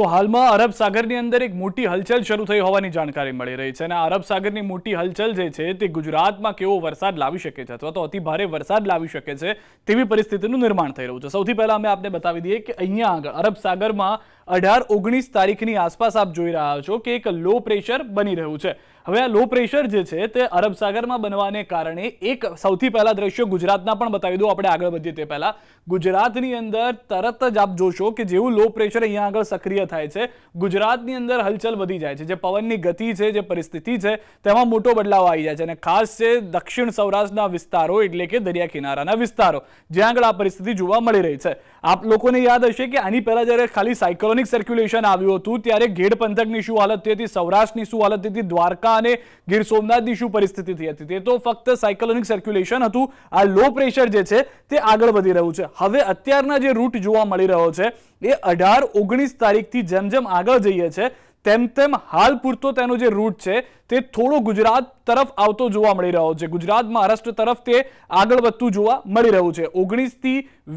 તો હાલમાં અરબ સાગરની અંદર એક મોટી હલચલ શરૂ થઈ હોવાની જાણકારી મળી રહી છે અને અરબ સાગરની મોટી હલચલ જે છે તે ગુજરાતમાં કેવો વરસાદ લાવી શકે છે અથવા તો અતિ ભારે વરસાદ લાવી શકે છે તેવી પરિસ્થિતિનું નિર્માણ થઈ રહ્યું છે સૌથી પહેલા અમે આપને બતાવી દઈએ કે અહીંયા આગળ અરબ સાગરમાં અઢાર ઓગણીસ તારીખની આસપાસ આપ જોઈ રહ્યા છો કે એક લો પ્રેશર બની રહ્યું છે હવે આ લો પ્રેશર જે છે તે અરબ સાગરમાં બનવાને કારણે એક સૌથી પહેલા દ્રશ્યો ગુજરાતના પણ બતાવી દઉં આપણે આગળ વધીએ તે પહેલા ગુજરાતની અંદર તરત જ આપ જોશો કે જેવું લો પ્રેશર અહીંયા આગળ સક્રિય થાય છે ગુજરાતની અંદર હલચલ વધી જાય છે જે પવનની ગતિ છે જે પરિસ્થિતિ છે તેમાં મોટો બદલાવ આવી જાય છે અને ખાસ છે દક્ષિણ સૌરાષ્ટ્રના વિસ્તારો એટલે કે દરિયા કિનારાના વિસ્તારો જ્યાં આગળ આ પરિસ્થિતિ જોવા મળી રહી છે આપ લોકોને યાદ હશે કે આની પહેલાં જ્યારે ખાલી સાયકોલોનિક સર્ક્યુલેશન આવ્યું હતું ત્યારે ઘેડ પંથકની શું હાલત હતી સૌરાષ્ટ્રની શું હાલત હતી દ્વારકા અને ગીર સોમનાથની શું પરિસ્થિતિ થઈ હતી તે તો ફક્ત સાયકલોનિક સર્ક્યુલેશન હતું આ લો પ્રેશર જે છે તે આગળ વધી રહ્યું છે હવે અત્યારના જે રૂટ જોવા મળી રહ્યો છે એ અઢાર ઓગણીસ તારીખથી જેમ જેમ આગળ જઈએ છે તેમ તેમ હાલ પૂરતો તેનો જે રૂટ છે તે થોડો ગુજરાત તરફ આવતો જોવા મળી રહ્યો છે ગુજરાત મહારાષ્ટ્ર તરફ તે આગળ વધતું જોવા મળી રહ્યું છે ઓગણીસથી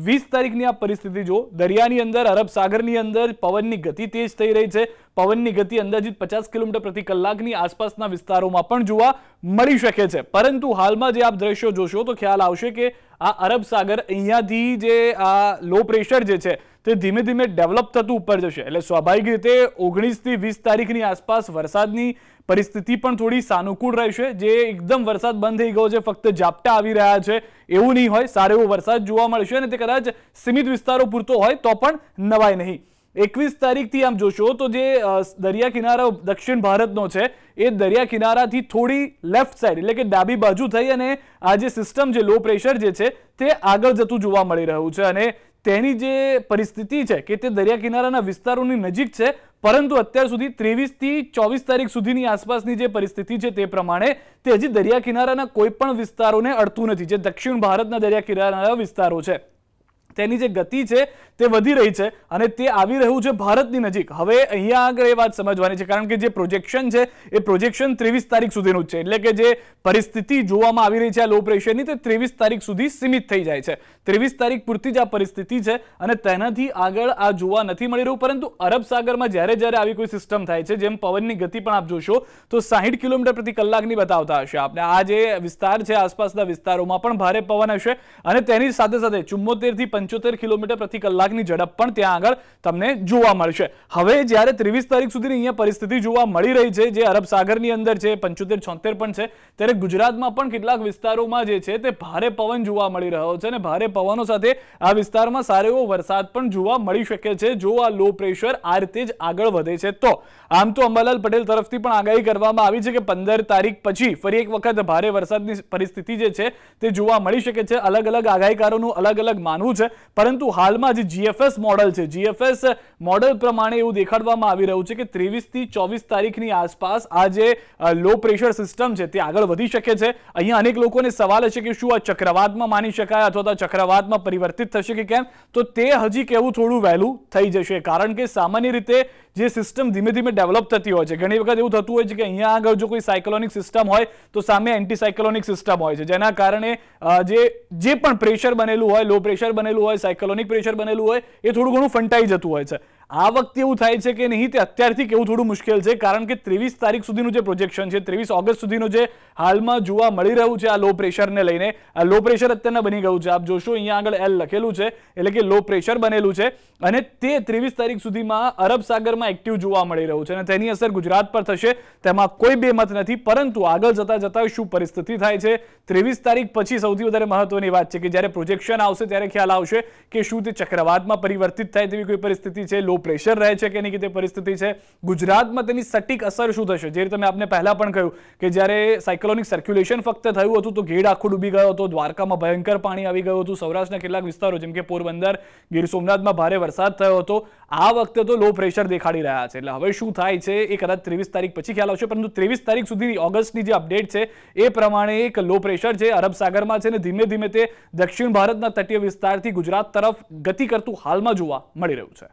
વીસ તારીખની આ પરિસ્થિતિ જો દરિયાની અંદર અરબ સાગરની અંદર પવનની ગતિ તેજ થઈ રહી છે પવનની ગતિ અંદાજિત પચાસ કિલોમીટર પ્રતિ કલાકની આસપાસના વિસ્તારોમાં પણ જોવા મળી શકે છે પરંતુ હાલમાં જે આપ દ્રશ્યો જોશો તો ખ્યાલ આવશે કે આ અરબ સાગર અહીંયાથી જે આ લો પ્રેશર જે છે તે ધીમે ધીમે ડેવલપ થતું ઉપર જશે એટલે સ્વાભાવિક રીતે ઓગણીસથી વીસ તારીખની આસપાસ વરસાદની પરિસ્થિતિ પણ થોડી સાનુકૂળ રહેશે જે એકદમ વરસાદ બંધ થઈ ગયો છે ફક્ત ઝાપટા આવી રહ્યા છે એવું નહીં હોય સારો એવો વરસાદ જોવા મળશે અને તે કદાચ સીમિત વિસ્તારો પૂરતો હોય તો પણ નવાય નહીં એકવીસ તારીખથી આમ જોશો તો જે દરિયા કિનારો દક્ષિણ ભારતનો છે એ દરિયા કિનારાથી થોડી લેફ્ટ સાઈડ એટલે કે ડાબી બાજુ થઈ અને આ જે સિસ્ટમ જે લો પ્રેશર જે છે તે આગળ જતું જોવા મળી રહ્યું છે અને તેની જે પરિસ્થિતિ છે કે તે દરિયા કિનારાના વિસ્તારોની નજીક છે પરંતુ અત્યાર સુધી ત્રેવીસથી ચોવીસ તારીખ સુધીની આસપાસની જે પરિસ્થિતિ છે તે પ્રમાણે તે હજી દરિયા કિનારાના કોઈ પણ વિસ્તારોને અડતું નથી જે દક્ષિણ ભારતના દરિયા કિનારાના વિસ્તારો છે તેની જે ગતિ છે તે વધી રહી છે અને તે આવી રહ્યું છે ભારતની નજીક હવે અહીંયા આગળ એ વાત સમજવાની છે કારણ કે જે પ્રોજેક્શન છે એ પ્રોજેક્શન ત્રેવીસ તારીખ સુધીનું જ છે એટલે કે જે પરિસ્થિતિ જોવામાં આવી રહી છે આ લો પ્રેશરની તે ત્રેવીસ તારીખ સુધી સીમિત થઈ જાય છે ત્રેવીસ તારીખ પૂરતી જ આ પરિસ્થિતિ છે અને તેનાથી આગળ આ જોવા નથી મળી રહ્યું પરંતુ અરબ સાગરમાં જ્યારે જ્યારે આવી કોઈ સિસ્ટમ થાય છે જેમ પવનની ગતિ પણ આપ જોશો તો સાહીઠ કિલોમીટર પ્રતિ કલાકની બતાવતા હશે આપણે આ જે વિસ્તાર છે આસપાસના વિસ્તારોમાં પણ ભારે પવન હશે અને તેની સાથે સાથે ચુમ્મોતેરથી પંચાવન પંચોતેર કિલોમીટર પ્રતિ કલાકની ઝડપ પણ ત્યાં આગળ તમને જોવા મળશે હવે જ્યારે ત્રેવીસ તારીખ સુધીની અહીંયા પરિસ્થિતિ જોવા મળી રહી છે જે અરબ સાગરની અંદર છે પંચોતેર છોતેર પણ છે ત્યારે ગુજરાતમાં પણ કેટલાક વિસ્તારોમાં જે છે તે ભારે પવન જોવા મળી રહ્યો છે અને ભારે પવનો સાથે આ વિસ્તારમાં સારો એવો વરસાદ પણ જોવા મળી શકે છે જો આ લો પ્રેશર આ રીતે જ આગળ વધે છે તો આમ તો અંબાલાલ પટેલ તરફથી પણ આગાહી કરવામાં આવી છે કે પંદર તારીખ પછી ફરી એક વખત ભારે વરસાદની પરિસ્થિતિ જે છે તે જોવા મળી શકે છે અલગ અલગ આગાહીકારોનું અલગ અલગ માનવું છે પરંતુ હાલમાં જે જીએફએસ મોડલ છે જીએફએસ મોડલ પ્રમાણે એવું દેખાડવામાં આવી રહ્યું છે કે ત્રેવીસથી ચોવીસ તારીખની આસપાસ આ જે લો પ્રેશર સિસ્ટમ છે તે આગળ વધી શકે છે અહીંયા અનેક લોકોને સવાલ હશે કે શું આ ચક્રવાતમાં માની શકાય અથવા તો ચક્રવાતમાં પરિવર્તિત થશે કે કેમ તો તે હજી કેવું થોડું વહેલું થઈ જશે કારણ કે સામાન્ય રીતે જે સિસ્ટમ ધીમે ધીમે ડેવલપ થતી હોય છે ઘણી વખત એવું થતું હોય છે કે અહીંયા આગળ જો કોઈ સાયક્લોનિક સિસ્ટમ હોય તો સામે એન્ટીસાયક્લોનિક સિસ્ટમ હોય છે જેના કારણે જે જે પણ પ્રેશર બનેલું હોય લો પ્રેશર બનેલું બનેલું હોય સાયકોલોનિક પ્રેશર બનેલું હોય એ થોડું ઘણું ફંટાઈ જતું હોય છે આ વખતે એવું થાય છે કે નહીં તે અત્યારથી કેવું થોડું મુશ્કેલ છે કારણ કે ત્રેવીસ તારીખ સુધીનું જે પ્રોજેક્શન છે ત્રેવીસ ઓગસ્ટ સુધીનું જે હાલમાં જોવા મળી રહ્યું છે આ લો પ્રેશરને લઈને આ લો પ્રેશર અત્યારના બની ગયું છે આપ જોશો અહીંયા આગળ એલ લખેલું છે એટલે કે લો પ્રેશર બનેલું છે અને તે ત્રેવીસ તારીખ સુધીમાં અરબ સાગરમાં એક્ટિવ જોવા મળી રહ્યું છે અને તેની અસર ગુજરાત પર થશે તેમાં કોઈ બે મત નથી પરંતુ આગળ જતાં જતાં શું પરિસ્થિતિ થાય છે ત્રેવીસ તારીખ પછી સૌથી વધારે મહત્વની વાત છે કે જ્યારે પ્રોજેક્શન આવશે ત્યારે ખ્યાલ આવશે કે શું તે ચક્રવાતમાં પરિવર્તિત થાય તેવી કોઈ પરિસ્થિતિ છે લો પ્રેશર રહે છે કે એની તે પરિસ્થિતિ છે ગુજરાતમાં તેની સટીક અસર શું થશે જે રીતે મેં આપને પહેલાં પણ કહ્યું કે જ્યારે સાયક્લોનિક સર્ક્યુલેશન ફક્ત થયું હતું તો ઘેડ આખું ડૂબી ગયો હતો દ્વારકામાં ભયંકર પાણી આવી ગયું હતું સૌરાષ્ટ્રના કેટલાક વિસ્તારો જેમ કે પોરબંદર ગીર સોમનાથમાં ભારે વરસાદ થયો હતો આ વખતે તો લો પ્રેશર દેખાડી રહ્યા છે એટલે હવે શું થાય છે એ કદાચ ત્રેવીસ તારીખ પછી ખ્યાલ આવશે પરંતુ ત્રેવીસ તારીખ સુધી ઓગસ્ટની જે અપડેટ છે એ પ્રમાણે એક લો પ્રેશર છે અરબ સાગરમાં છે ને ધીમે ધીમે તે દક્ષિણ ભારતના તટીય વિસ્તારથી ગુજરાત તરફ ગતિ કરતું હાલમાં જોવા મળી રહ્યું છે